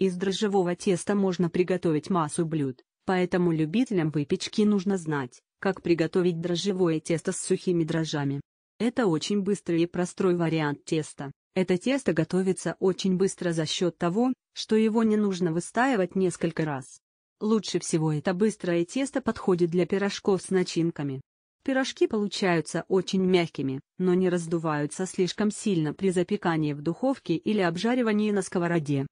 Из дрожжевого теста можно приготовить массу блюд, поэтому любителям выпечки нужно знать, как приготовить дрожжевое тесто с сухими дрожжами. Это очень быстрый и простой вариант теста. Это тесто готовится очень быстро за счет того, что его не нужно выстаивать несколько раз. Лучше всего это быстрое тесто подходит для пирожков с начинками. Пирожки получаются очень мягкими, но не раздуваются слишком сильно при запекании в духовке или обжаривании на сковороде.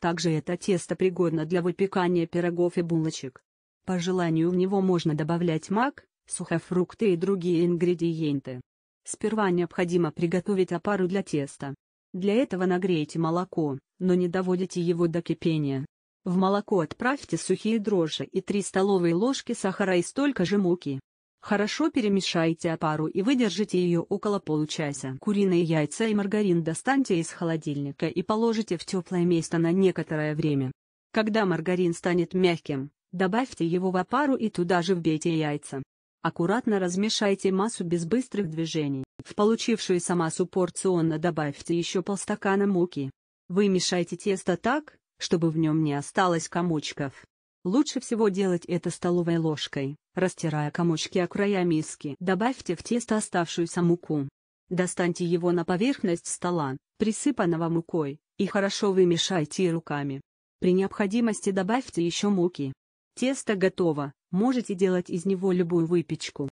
Также это тесто пригодно для выпекания пирогов и булочек. По желанию в него можно добавлять мак, сухофрукты и другие ингредиенты. Сперва необходимо приготовить опару для теста. Для этого нагрейте молоко, но не доводите его до кипения. В молоко отправьте сухие дрожжи и 3 столовые ложки сахара и столько же муки. Хорошо перемешайте опару и выдержите ее около получаса. Куриные яйца и маргарин достаньте из холодильника и положите в теплое место на некоторое время. Когда маргарин станет мягким, добавьте его в опару и туда же вбейте яйца. Аккуратно размешайте массу без быстрых движений. В получившуюся массу порционно добавьте еще полстакана муки. Вымешайте тесто так, чтобы в нем не осталось комочков. Лучше всего делать это столовой ложкой, растирая комочки о края миски. Добавьте в тесто оставшуюся муку. Достаньте его на поверхность стола, присыпанного мукой, и хорошо вымешайте руками. При необходимости добавьте еще муки. Тесто готово, можете делать из него любую выпечку.